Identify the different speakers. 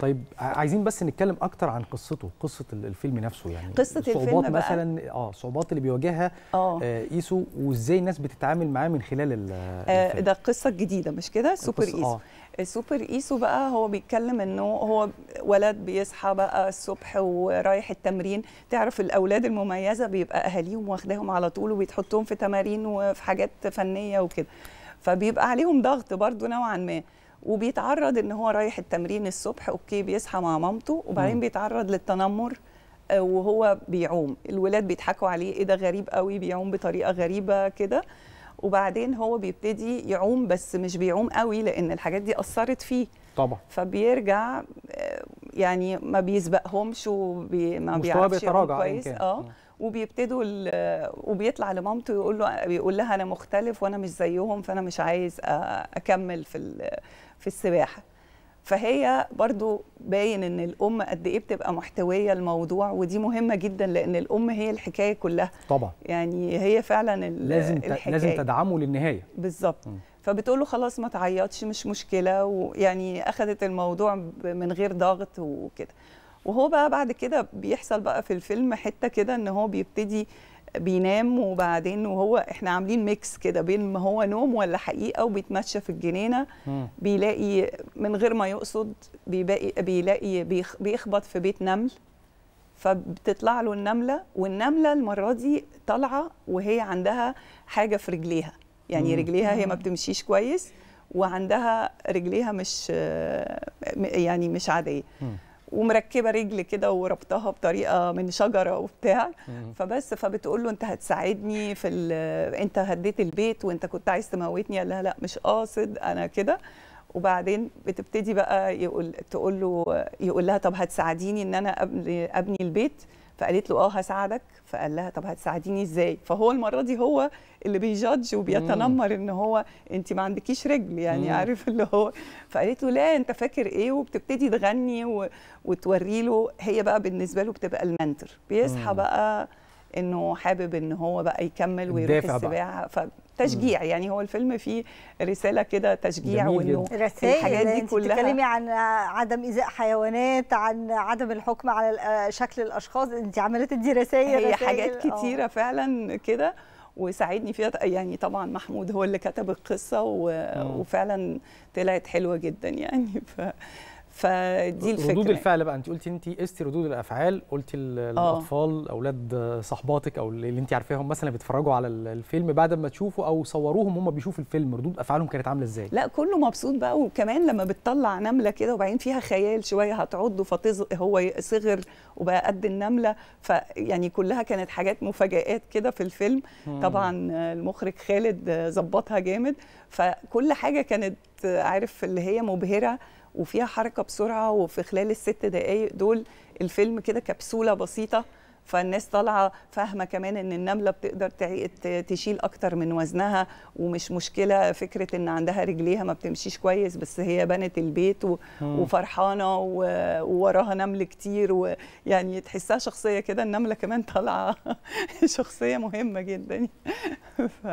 Speaker 1: طيب عايزين بس نتكلم اكتر عن قصته قصه الفيلم نفسه يعني قصه الفيلم بقى. مثلا اه الصعوبات اللي بيواجهها آه. آه. ايسو وازاي الناس بتتعامل معاه من خلال آه ده القصه الجديده مش كده سوبر ايسو آه. السوبر آه، ايسو بقى هو بيتكلم انه هو ولد بيصحى بقى الصبح ورايح التمرين تعرف الاولاد المميزه بيبقى اهاليهم واخداهم على طول وبيتحطهم في تمارين وفي حاجات فنيه وكده فبيبقى عليهم ضغط برضو نوعا ما وبيتعرض ان هو رايح التمرين الصبح اوكي بيصحى مع مامته وبعدين بيتعرض للتنمر آه، وهو بيعوم الولاد بيضحكوا عليه ايه ده غريب قوي بيعوم بطريقه غريبه كده وبعدين هو بيبتدي يعوم بس مش بيعوم قوي لان الحاجات دي اثرت فيه طبعا فبيرجع آه، يعني ما بيسبقهمش وما بيعرفش بيتراجع كويس اه وبيبتدوا وبيطلع لمامته يقول له بيقول لها انا مختلف وانا مش زيهم فانا مش عايز اكمل في في السباحه فهي برضو باين ان الام قد ايه بتبقى محتويه الموضوع ودي مهمه جدا لان الام هي الحكايه كلها طبعا يعني هي فعلا لازم الحكايه لازم تدعمه للنهايه بالظبط فبتقول له خلاص ما تعيطش مش مشكله ويعني اخذت الموضوع من غير ضغط وكده وهو بقى بعد كده بيحصل بقى في الفيلم حته كده ان هو بيبتدي بينام وبعدين وهو احنا عاملين ميكس كده بين ما هو نوم ولا حقيقه وبيتمشى في الجنينه بيلاقي من غير ما يقصد بيلاقي بيلاقي بيخبط في بيت نمل فبتطلع له النمله والنمله المره دي طالعه وهي عندها حاجه في رجليها يعني رجليها هي ما بتمشيش كويس وعندها رجليها مش يعني مش عاديه ومركبه رجل كده وربطها بطريقه من شجره وبتاع فبس فبتقول له انت هتساعدني في انت هديت البيت وانت كنت عايز تموتني قال لها لا مش قاصد انا كده وبعدين بتبتدي بقى يقول تقول له يقول لها طب هتساعديني ان انا ابني البيت فقالت له اه هساعدك فقال لها طب هتساعديني ازاي فهو المره دي هو اللي بيجادج وبيتنمر ان هو انت ما عندكيش رجل يعني مم. عارف اللي هو فقالت له لا انت فاكر ايه وبتبتدي تغني و... وتوري له هي بقى بالنسبه له بتبقى المنتر بيصحى بقى انه حابب ان هو بقى يكمل ويروح السباحه فتشجيع يعني هو الفيلم فيه رساله كده تشجيع وانه الحاجات دي كلها بتتكلمي عن عدم ايذاء حيوانات عن عدم الحكم على آه، شكل الاشخاص انت عماله تدي رسائل هي رسائل. حاجات آه. كتيره أوه. فعلا كده وساعدني فيها يعني طبعا محمود هو اللي كتب القصه و... وفعلا طلعت حلوه جدا يعني ف فدي الفكره ردود يعني. الفعل بقى انت قلتي انت قستي ردود الافعال قلتي آه. الاطفال اولاد صحباتك او اللي انت عارفاهم مثلا بيتفرجوا على الفيلم بعد ما تشوفوا او صوروهم هم بيشوفوا الفيلم ردود افعالهم كانت عامله ازاي لا كله مبسوط بقى وكمان لما بتطلع نمله كده وبعدين فيها خيال شويه هتعضه فتز هو صغر وبقى قد النمله فيعني كلها كانت حاجات مفاجات كده في الفيلم طبعا المخرج خالد ظبطها جامد فكل حاجه كانت عارف اللي هي مبهره وفيها حركه بسرعه وفي خلال الست دقائق دول الفيلم كده كبسوله بسيطه فالناس طالعه فاهمه كمان ان النمله بتقدر تشيل اكتر من وزنها ومش مشكله فكره ان عندها رجليها ما بتمشيش كويس بس هي بنت البيت وفرحانه ووراها نمل كتير ويعني تحسها شخصيه كده النمله كمان طالعه شخصيه مهمه جدا ف...